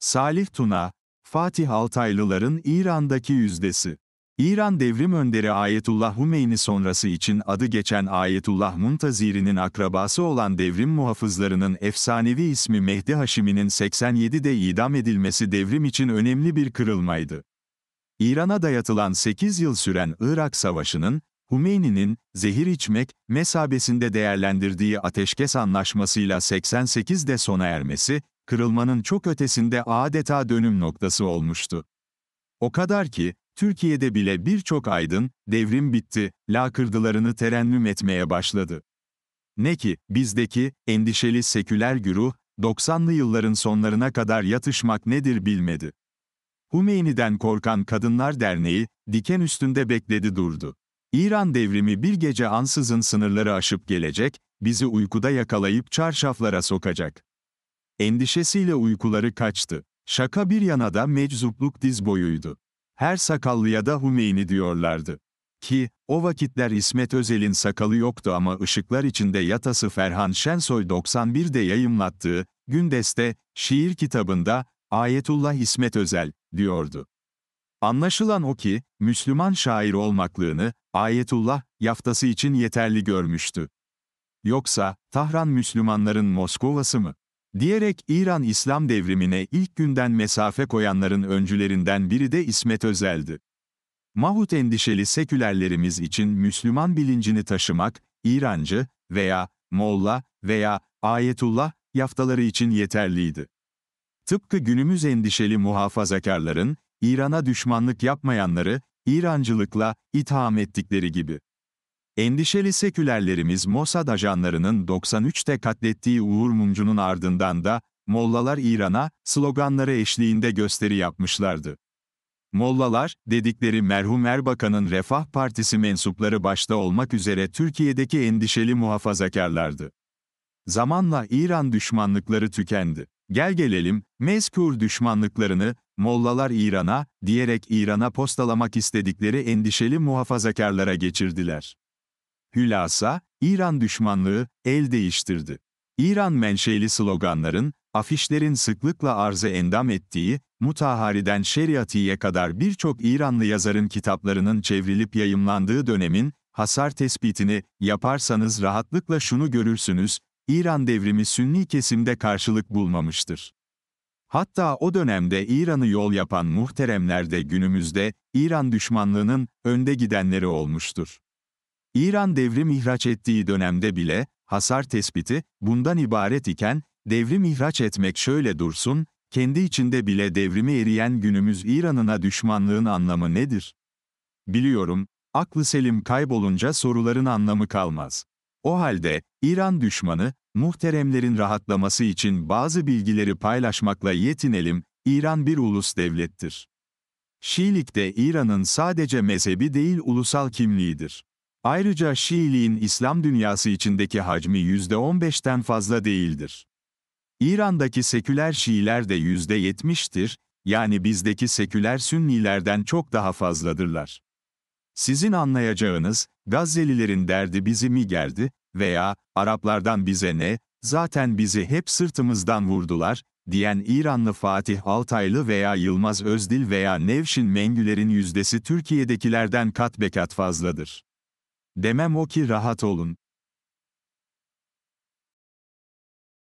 Salih Tuna, Fatih Altaylıların İran'daki yüzdesi. İran devrim önderi Ayetullah Hümeyni sonrası için adı geçen Ayetullah Muntaziri'nin akrabası olan devrim muhafızlarının efsanevi ismi Mehdi Haşimi'nin 87'de idam edilmesi devrim için önemli bir kırılmaydı. İran'a dayatılan 8 yıl süren Irak Savaşı'nın, Hümeyni'nin, zehir içmek, mesabesinde değerlendirdiği ateşkes anlaşmasıyla 88'de sona ermesi, kırılmanın çok ötesinde adeta dönüm noktası olmuştu. O kadar ki, Türkiye'de bile birçok aydın, devrim bitti, lakırdılarını terennüm etmeye başladı. Ne ki, bizdeki, endişeli seküler güruh, 90'lı yılların sonlarına kadar yatışmak nedir bilmedi. Hümeyni'den korkan Kadınlar Derneği, diken üstünde bekledi durdu. İran devrimi bir gece ansızın sınırları aşıp gelecek, bizi uykuda yakalayıp çarşaflara sokacak. Endişesiyle uykuları kaçtı. Şaka bir yana da meczupluk diz boyuydu. Her sakallıya da Hümeyni diyorlardı. Ki, o vakitler İsmet Özel'in sakalı yoktu ama ışıklar içinde yatası Ferhan Şensoy 91'de yayımlattığı, Gündeste, şiir kitabında, Ayetullah İsmet Özel, diyordu. Anlaşılan o ki, Müslüman şair olmaklığını, Ayetullah, yaftası için yeterli görmüştü. Yoksa, Tahran Müslümanların Moskovası mı? diyerek İran İslam devrimine ilk günden mesafe koyanların öncülerinden biri de İsmet Özel'di. Mahut endişeli sekülerlerimiz için Müslüman bilincini taşımak, İrancı veya Molla veya Ayetullah yaftaları için yeterliydi. Tıpkı günümüz endişeli muhafazakarların, İran'a düşmanlık yapmayanları, İrancılıkla itham ettikleri gibi. Endişeli sekülerlerimiz Mossad ajanlarının 93'te katlettiği Uğur Mumcu'nun ardından da, Mollalar İran'a, sloganları eşliğinde gösteri yapmışlardı. Mollalar, dedikleri merhum Erbakan'ın Refah Partisi mensupları başta olmak üzere Türkiye'deki endişeli muhafazakarlardı. Zamanla İran düşmanlıkları tükendi. Gel gelelim, mezkur düşmanlıklarını, Mollalar İran'a, diyerek İran'a postalamak istedikleri endişeli muhafazakarlara geçirdiler. Hülasa, İran düşmanlığı el değiştirdi. İran menşeli sloganların, afişlerin sıklıkla arzı endam ettiği, Mutahariden Şeriati'ye kadar birçok İranlı yazarın kitaplarının çevrilip yayımlandığı dönemin, hasar tespitini yaparsanız rahatlıkla şunu görürsünüz, İran devrimi Sünni kesimde karşılık bulmamıştır. Hatta o dönemde İran'ı yol yapan muhteremler de günümüzde İran düşmanlığının önde gidenleri olmuştur. İran devrim ihraç ettiği dönemde bile, hasar tespiti, bundan ibaret iken, devrim ihraç etmek şöyle dursun, kendi içinde bile devrimi eriyen günümüz İran'ına düşmanlığın anlamı nedir? Biliyorum, aklı selim kaybolunca soruların anlamı kalmaz. O halde, İran düşmanı, muhteremlerin rahatlaması için bazı bilgileri paylaşmakla yetinelim, İran bir ulus devlettir. Şiilik de İran'ın sadece mezhebi değil ulusal kimliğidir. Ayrıca Şiiliğin İslam dünyası içindeki hacmi %15'ten fazla değildir. İran'daki seküler Şiiler de %70'tir, yani bizdeki seküler Sünnilerden çok daha fazladırlar. Sizin anlayacağınız, Gazze'lilerin derdi bizi mi gerdi veya Araplardan bize ne, zaten bizi hep sırtımızdan vurdular, diyen İranlı Fatih Altaylı veya Yılmaz Özdil veya Nevşin Mengüler'in yüzdesi Türkiye'dekilerden kat be kat fazladır. Demem o ki rahat olun,